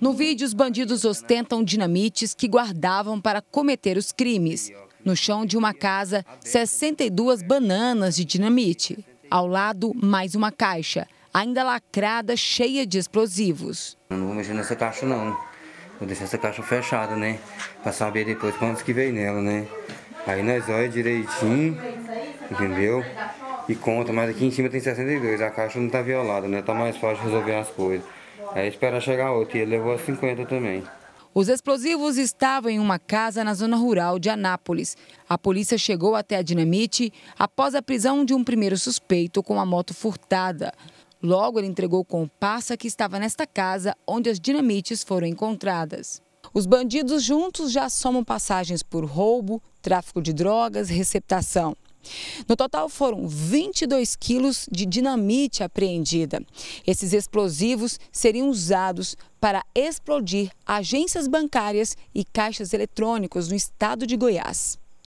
No vídeo, os bandidos ostentam dinamites que guardavam para cometer os crimes. No chão de uma casa, 62 bananas de dinamite. Ao lado, mais uma caixa, ainda lacrada, cheia de explosivos. Não vou mexer nessa caixa, não. Vou deixar essa caixa fechada, né? Para saber depois quantos que veio nela, né? Aí nós olha direitinho, entendeu? E conta, mas aqui em cima tem 62, a caixa não está violada, né? Tá mais fácil resolver as coisas. Aí espera chegar outro e ele levou 50 também. Os explosivos estavam em uma casa na zona rural de Anápolis. A polícia chegou até a dinamite após a prisão de um primeiro suspeito com a moto furtada. Logo, ele entregou comparsa que estava nesta casa onde as dinamites foram encontradas. Os bandidos juntos já somam passagens por roubo, tráfico de drogas, receptação. No total foram 22 quilos de dinamite apreendida. Esses explosivos seriam usados para explodir agências bancárias e caixas eletrônicos no estado de Goiás.